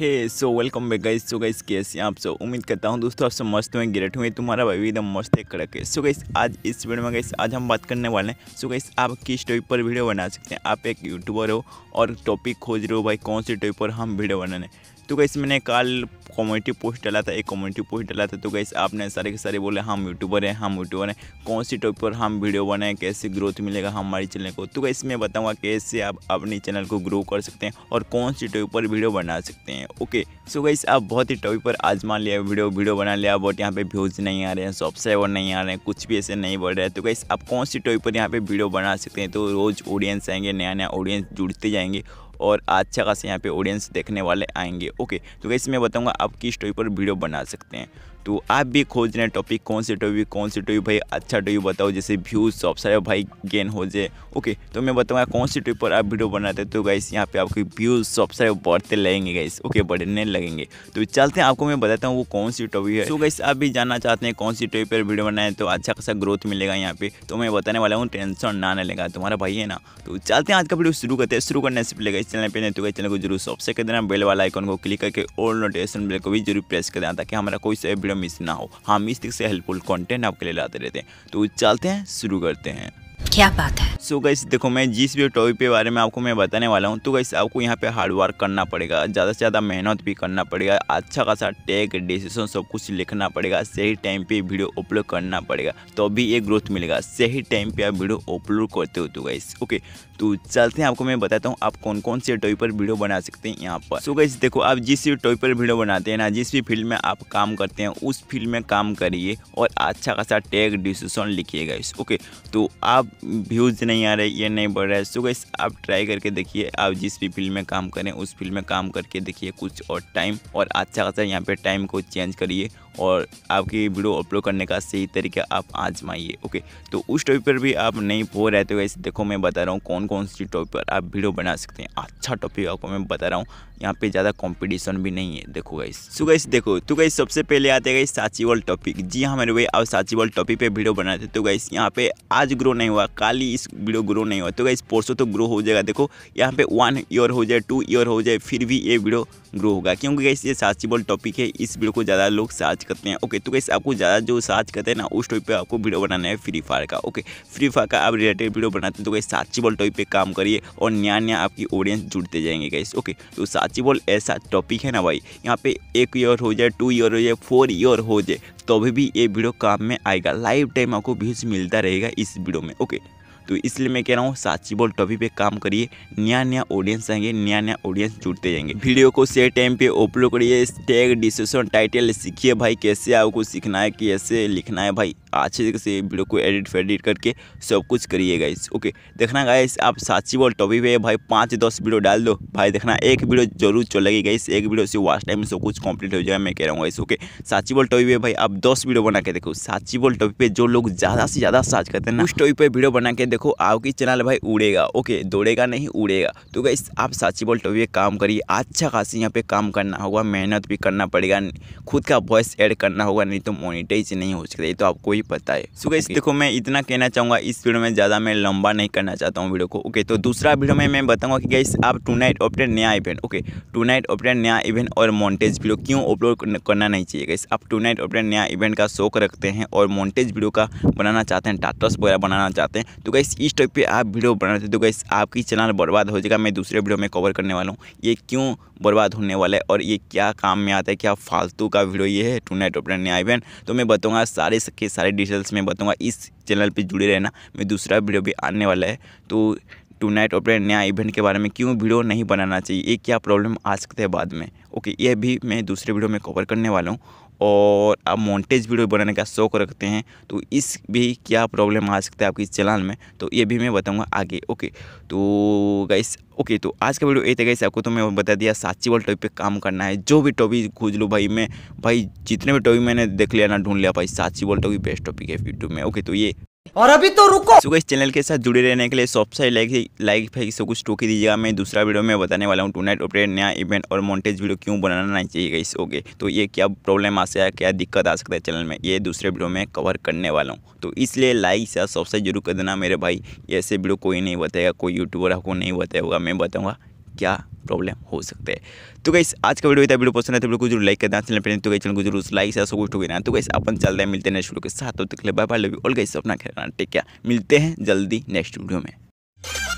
हे so welcome back guys so guys कैसे आप सो उम्मीद करता हूँ दोस्तों आप सब मस्त हुए ग्रेट हुए तुम्हारा भाई भी एकदम मस्त है कड़क है सो गाइस आज इस वीडियो में गाइस आज हम बात करने वाले हैं सो गाइस आप किस टॉपिक पर वीडियो बना सकते हैं आप एक यूट्यूबर हो और टॉपिक खोज रहे हो भाई कौन से टॉपिक पर हम वीडियो बनाने तो गैस मैंने कल कम्युनिटी पोस्ट डाला था एक कम्युनिटी पोस्ट डाला था तो गैस आपने सारे के सारे बोले हम यूट्यूबर हैं हम यूट्यूबर हैं कौन सी टॉपिक पर हम वीडियो बनाएं कैसे ग्रोथ मिलेगा हमारे चैनल को तो गैस मैं बताऊँगा कैसे आप अपने चैनल को ग्रो कर सकते हैं और कौन सी टॉपिक पर वीडियो बना सकते हैं ओके सो गैस आप बहुत ही टॉपिक पर आजमा लिया वीडियो वीडियो बना लिया बट यहाँ पर व्यूज़ नहीं आ रहे हैं सब्सक्राइबर नहीं आ रहे हैं कुछ भी ऐसे नहीं बढ़ रहे तो गैस आप कौन सी टॉपिक पर यहाँ पर वीडियो बना सकते हैं तो रोज़ ऑडियंस आएंगे नया नया ऑडियंस जुड़ते जाएंगे और अच्छा खासा यहाँ पे ऑडियंस देखने वाले आएंगे ओके तो कैसे मैं बताऊँगा आप किस टॉपिक पर वीडियो बना सकते हैं तो आप भी खोज रहे हैं टॉपिक कौन से टॉपिक कौन से टॉपिक भाई अच्छा टॉपिक बताओ जैसे व्यूज़ सब सारे भाई गेन हो जाए ओके तो मैं बताऊँगा कौन सी टॉपिक पर आप वीडियो बनाते हैं तो गाइस यहाँ पे आपके व्यूज़ सब सारे बढ़ते लगेंगे गाइस ओके बढ़ने लगेंगे तो चलते हैं आपको मैं बताता हूँ वो कौन सी टॉपिक है तो गाइस आप भी जानना चाहते हैं कौन सी टॉपिक पर वीडियो बनाए तो अच्छा खासा ग्रोथ मिलेगा यहाँ पे तो मैं बताने वाला हूँ टेंशन ना ना लेगा तुम्हारा भाई है ना तो चलते हैं आज का वीडियो शुरू करते हैं शुरू करने से पहले इस चैनल पर नहीं तो गई चैनल को जरूर सब्सक्राइब कर देना बेल वाला आइकन को क्लिक करके और नोटिफिकेशन बेल को भी जरूर प्रेस कर देना ताकि हमारा कोई सा वीडियो मिस ना हो हम इस तरह से हेल्पफुल कॉन्टेंट आपके लिए लाते रहते हैं तो चलते हैं शुरू करते हैं क्या बात है सो so देखो मैं जिस भी टॉपिक के बारे में आपको मैं बताने वाला हूँ तो गई आपको यहाँ पे हार्ड वर्क करना पड़ेगा ज़्यादा से ज़्यादा मेहनत भी करना पड़ेगा अच्छा खासा टेक डिसीजन सब कुछ लिखना पड़ेगा सही टाइम पे वीडियो अपलोड करना पड़ेगा तो भी एक ग्रोथ मिलेगा सही टाइम पे आप वीडियो अपलोड करते हो तो गई ओके तो चलते हैं आपको मैं बताता हूँ आप कौन कौन से टॉपिक पर वीडियो बना सकते हैं यहाँ पर सो गई देखो आप जिस भी टॉपिक पर वीडियो बनाते हैं ना जिस भी फील्ड में आप काम करते हैं उस फील्ड में काम करिए और अच्छा खासा टेक डिसीजन लिखिएगा इस ओके तो आप व्यूज़ नहीं आ रहे ये नहीं बढ़ रहा है सो गैस आप ट्राई करके देखिए आप जिस भी फील्ड में काम करें उस फील्ड में काम करके देखिए कुछ और टाइम और अच्छा खासा यहाँ पे टाइम को चेंज करिए और आपकी वीडियो अपलोड करने का सही तरीका आप आजमाइए ओके तो उस टॉपिक पर भी आप नहीं हो रहे तो वैसे देखो मैं बता रहा हूँ कौन कौन सी टॉपिक पर आप वीडियो बना सकते हैं अच्छा टॉपिक आपको मैं बता रहा हूँ यहाँ पे ज़्यादा कॉम्पिटिशन भी नहीं है देखो गाइस सो गाइस देखो तो गाइस सबसे पहले आते गई साची वर्ल्ड टॉपिक जी हाँ मेरे भाई आप साची वर्ल्ड टॉपिक पर वीडियो बनाते तो गाइस यहाँ पे आज ग्रो नहीं हुआ ही इस वीडियो ग्रो नहीं हुआ तो गाइस परसों तो ग्रो हो जाएगा देखो यहाँ पे वन ईयर हो जाए टू ईयर हो जाए फिर भी ये वीडियो ग्रो होगा क्योंकि गैस ये साचिबल टॉपिक है इस वीडियो को ज़्यादा लोग सर्च करते हैं ओके तो गैस आपको ज़्यादा जो सर्च करते हैं ना उस टॉपिक पर आपको वीडियो बनाना है फ्री फायर का ओके फ्री फायर का आप रिलेटेड वीडियो बनाते हैं तो कैसे साचिबल टॉपिक पर काम करिए और नया नया आपकी ऑडियंस जुड़ते जाएंगे गैस ओके तो साचिबल ऐसा टॉपिक है ना भाई यहाँ पे एक ईयर हो जाए टू ईयर हो जाए फोर ईयर हो जाए तो अभी भी ये वीडियो काम में आएगा लाइव टाइम आपको व्यूज़ मिलता रहेगा इस वीडियो में ओके तो इसलिए मैं कह रहा हूँ साची बोल टॉपी पे काम करिए नया नया ऑडियंस आएंगे नया नया ऑडियंस जुड़ते जाएंगे वीडियो को सही टाइम पे अपलोड करिए टैग डिस्क्रिप्शन टाइटल सीखिए भाई कैसे आपको सीखना है कैसे लिखना है भाई अच्छे तरीके से वीडियो को एडिट फेडिट करके सब कुछ करिए गाइस ओके देखना गाइस आप साची बोल टॉपिक पे भाई पाँच दस वीडियो डाल दो भाई देखना एक वीडियो जरूर चलेगी गाइस एक वीडियो से वास्ट टाइम में सब कुछ कंप्लीट हो जाएगा मैं कह रहा हूँ गाइस ओके साची बोल टॉपिक पे भाई आप दस वीडियो बना के देखो साची बोल टॉपिक पे जो लोग ज़्यादा से ज़्यादा सर्च करते हैं उस टॉपिक पर वीडियो बना के देखो आपकी चैनल भाई उड़ेगा ओके दौड़ेगा नहीं उड़ेगा तो गाइस आप साची बोल टॉपिक काम करिए अच्छा खासी यहाँ पे काम करना होगा मेहनत भी करना पड़ेगा खुद का वॉइस एड करना होगा नहीं तो मोनिटाइज नहीं हो सकता तो कोई ही पता है सो गई देखो मैं इतना कहना चाहूँगा इस वीडियो में ज़्यादा मैं लंबा नहीं करना चाहता हूँ वीडियो को ओके तो दूसरा वीडियो में मैं बताऊँगा कि गाइस आप टू नाइट ऑपरेट नया event okay to night operate नया इवेंट और मॉन्टेज वीडियो क्यों अपलोड करना नहीं चाहिए गाइस आप टू नाइट ऑपरेट नया इवेंट का शौक रखते हैं और मॉन्टेज वीडियो का बनाना चाहते हैं टाटस वगैरह बनाना चाहते हैं तो गाइस इस टाइप पर आप वीडियो बनाते हैं तो गाइस आपकी चैनल बर्बाद हो जाएगा मैं दूसरे वीडियो में कवर करने वाला हूँ ये क्यों बर्बाद होने वाला है और ये क्या काम में आता है क्या फालतू का वीडियो ये है टू नाइट ऑपरेट नया इवेंट तो मैं बताऊँगा सारे के सारे सारे डिटेल्स मैं बताऊँगा इस चैनल पर जुड़े रहना मैं दूसरा वीडियो भी आने वाला है तो टू नाइट अपने नया इवेंट के बारे में क्यों वीडियो नहीं बनाना चाहिए ये क्या प्रॉब्लम आ सकते हैं बाद में ओके ये भी मैं दूसरे वीडियो में कवर करने वाला हूँ और आप मोन्टेज वीडियो बनाने का शौक रखते हैं तो इस भी क्या प्रॉब्लम आ सकता है आपकी चैनल में तो ये भी मैं बताऊंगा आगे ओके तो गाइस ओके तो आज का वीडियो ये था गाइस आपको तो मैं बता दिया साची वाले टॉपिक पे काम करना है जो भी टॉपिक खोज लो भाई मैं भाई जितने भी टॉपिक मैंने देख लिया ना ढूंढ लिया भाई साची वाले टॉपिक बेस्ट टॉपिक है यूट्यूब में ओके तो ये और अभी तो रुको सो इस चैनल के साथ जुड़े रहने के लिए सबसे लाइक लाइक भाई सब कुछ टोकी दीजिएगा मैं दूसरा वीडियो में बताने वाला हूँ टू नाइट ऑपरेट नया इवेंट और मॉन्टेज वीडियो क्यों बनाना नहीं चाहिए इस ओके तो ये क्या प्रॉब्लम आ सकता क्या दिक्कत आ सकता है चैनल में ये दूसरे वीडियो में कवर करने वाला हूँ तो इसलिए लाइक या सबसे जरूर कर देना मेरे भाई ऐसे वीडियो कोई नहीं बताएगा कोई यूट्यूबर आपको नहीं बताएगा मैं बताऊँगा क्या प्रॉब्लम हो सकते हैं तो गई आज का वीडियो वीडियो पसंद है तो वीडियो को जरूर लाइक करना चैनल पर तो गई चैनल को जरूर लाइक से सब कुछ हो गया तो गई तो अपन चलते हैं मिलते हैं नेक्स्ट वीडियो के साथ तो तक bye bye love you all गई अपना खेलना ठीक है मिलते हैं जल्दी नेक्स्ट वीडियो में